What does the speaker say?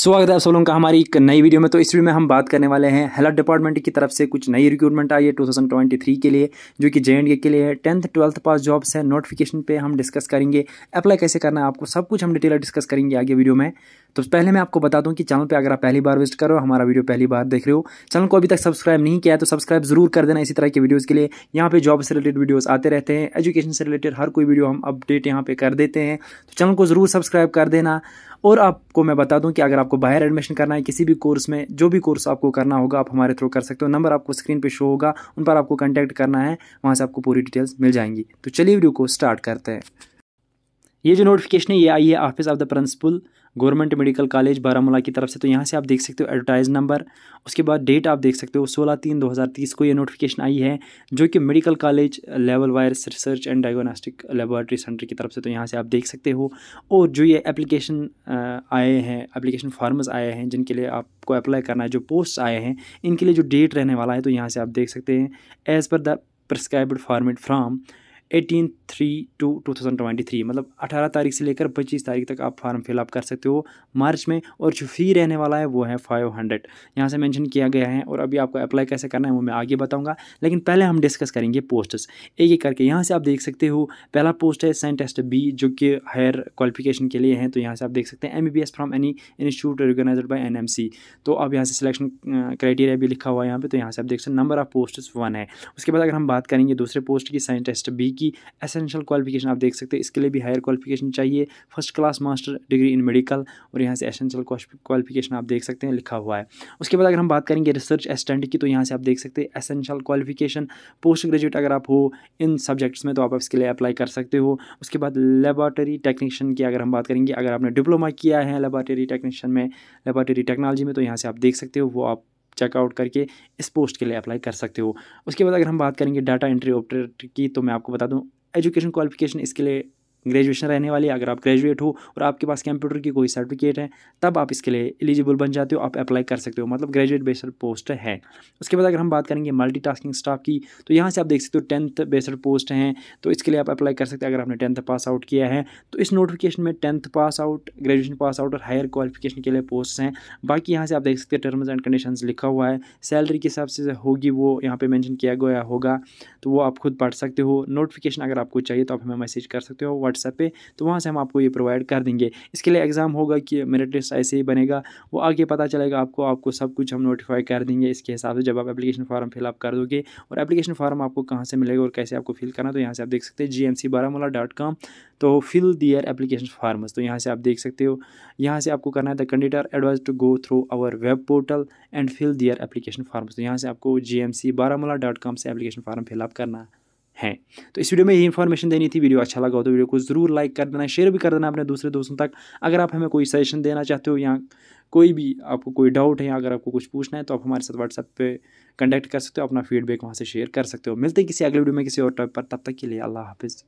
स्वागत है आप सब लोगों का हमारी एक नई वीडियो में तो इस वीडियो में हम बात करने वाले हैं हेल्थ डिपार्टमेंट की तरफ से कुछ नई रिक्रूटमेंट आई है 2023 के लिए जो कि जे एंड के लिए है टेंथ ट्वेल्थ पास जॉब्स है नोटिफिकेशन पे हम डिस्कस करेंगे अप्लाई कैसे करना है आपको सब कुछ हम डिटेल डिस्कस करेंगे आगे वीडियो में तो पहले मैं आपको बता दूँ कि चैनल पर अगर आप पहली बार विजिट करो हमारा वीडियो पहली बार देख रहे हो चैनल को अभी तक सब्सक्राइब नहीं किया है तो सब्सक्राइब जरूर कर देना इसी तरह के वीडियोज़ के लिए यहाँ पर जॉब से रिलेटेड वीडियोज़ आते रहते हैं एजुकेशन से रिलेटेड हर कोई वीडियो हम अपडेट यहाँ पर कर देते हैं तो चैनल को ज़रूर सब्सक्राइब कर देना और आपको मैं बता दूं कि अगर आपको बाहर एडमिशन करना है किसी भी कोर्स में जो भी कोर्स आपको करना होगा आप हमारे थ्रू कर सकते हो नंबर आपको स्क्रीन पर शो होगा उन पर आपको कॉन्टैक्ट करना है वहाँ से आपको पूरी डिटेल्स मिल जाएंगी तो चलिए वीडियो को स्टार्ट करते हैं ये जो नोटिफिकेशन है ये आई है office of the principal government medical college Baramulla की तरफ से तो यहाँ से आप देख सकते हो एडवर्टाइज नंबर उसके बाद डेट आप देख सकते हो सोलह तीन दो हज़ार तीस को ये नोटिफिकेशन आई है जो कि medical college level virus research and diagnostic laboratory centre की तरफ से तो यहाँ से आप देख सकते हो और जो ये एप्लीकेशन आए हैं एप्लीकेशन फार्मस आए हैं जिनके लिए आपको अप्लाई करना है जो पोस्ट आए हैं इनके लिए जो डेट रहने वाला है तो यहाँ से आप देख सकते हैं as per the prescribed format from eighteen three two two thousand twenty three मतलब अठारह तारीख से लेकर पच्चीस तारीख तक आप फार्म फिलअप कर सकते हो मार्च में और जो फ़ी रहने वाला है वो है फाइव हंड्रेड यहाँ से मैंशन किया गया है और अभी आपको अप्लाई कैसे करना है वो मैं आगे बताऊँगा लेकिन पहले हम डिस्कस करेंगे पोस्टस एक एक करके यहाँ से आप देख सकते हो पहला पोस्ट है साइंटिस्ट टेस्ट बी जो कि हायर क्वालिफिकेशन के लिए हैं तो यहाँ से आप देख सकते हैं M B S from any institute organise by N M C तो अब यहाँ से सिलेक्शन क्राइटेरिया भी लिखा हुआ है यहाँ पर तो यहाँ से आप देख सकते हैं नंबर ऑफ पोस्ट वन है उसके बाद अगर हम बात करेंगे दूसरे पोस्ट की साइंटिस्ट बी की एसेंशियल क्वालिफिकेशन आप देख सकते हैं इसके लिए भी हायर क्वालिफिकेशन चाहिए first class master degree in medical और यहाँ से एसेंशियल क्वालिफिकेशन आप देख सकते हैं लिखा हुआ है उसके बाद अगर हम बात करेंगे रिसर्च असिस्टेंट की तो यहाँ से आप देख सकते हैं एसेंशियल क्वालिफिकेशन पोस्ट ग्रेजुएट अगर आप हो इन सब्जेक्ट्स में तो आप इसके लिए अप्लाई कर सकते हो उसके बाद लेबॉटरी टेक्नीशियन की अगर हम बात करेंगे अगर आपने डिप्लोमा किया है लेबॉर्टरी टेक्नीशियन में लेबॉटरी टेक्नोलॉजी में तो यहाँ से आप देख सकते हो वो आप चेकआउट करके इस पोस्ट के लिए अप्लाई कर सकते हो उसके बाद अगर हम बात करेंगे डाटा एंट्री ऑपरेटर की तो मैं आपको बता दूँ एजुकेशन क्वालिफिकेशन इसके लिए ग्रेजुएशन रहने वाली अगर आप ग्रेजुएट हो और आपके पास कंप्यूटर की कोई सर्टिफिकेट है तब आप इसके लिए एलिजिबल बन जाते हो आप अप्लाई कर सकते हो मतलब ग्रेजुएट बेसड पोस्ट है उसके बाद अगर हम बात करेंगे मल्टी स्टाफ की तो यहाँ से आप देख सकते हो टेंथ बेसड पोस्ट हैं तो इसके लिए आप अप्लाई कर सकते हैं अगर आपने टेंथ पास आउट किया है तो इस नोटिफिकेशन में tenth pass out graduation pass out और हायर क्वालिफिकेशन के लिए पोस्ट हैं बाकी यहाँ से आप देख सकते हैं टर्म्स एंड कंडीशन लिखा हुआ है सैलरी के हिसाब से होगी वो यहाँ पे मेंशन किया गया होगा तो वो आप खुद पढ़ सकते हो नोटिफिकेशन अगर आपको चाहिए तो आप हमें मैसेज कर सकते हो व्हाट्स व्हाट्सएप पे तो वहाँ से हम आपको ये प्रोवाइड कर देंगे इसके लिए एग्ज़ाम होगा कि मेरिट लिस्ट ऐसे ही बनेगा वो आगे पता चलेगा आपको आपको सब कुछ हम नोटिफाई कर देंगे इसके हिसाब से जब आप एप्लीकेशन फॉर्म फिलअप कर दोगे और एप्लीकेशन फॉर्म आपको कहाँ से मिलेगा और कैसे आपको फिल करना तो यहाँ से आप देख सकते हैं G M C Baramulla dot com तो फिल दियर एप्लीकेशन फार्मस तो यहाँ से आप देख सकते हो यहाँ से आपको करना है the candidate advise to go through our web portal and fill their application forms तो यहाँ से आपको G M C Baramulla dot com से एप्लीकेशन फार्म फिलअप करना है हैं तो इस वीडियो में यही इन्फॉर्मेशन देनी थी वीडियो अच्छा लगा हो तो वीडियो को ज़रूर लाइक कर देना शेयर भी कर देना अपने दूसरे दोस्तों तक अगर आप हमें कोई सजेशन देना चाहते हो या कोई भी आपको कोई डाउट है या अगर आपको कुछ पूछना है तो आप हमारे साथ व्हाट्सएप पर कंटेक्ट कर सकते हो अपना फीडबैक वहाँ से शेयर कर सकते हो मिलते हैं किसी अगले वीडियो में किसी और टॉपिक पर तब तक के लिए अल्लाह हाफिज़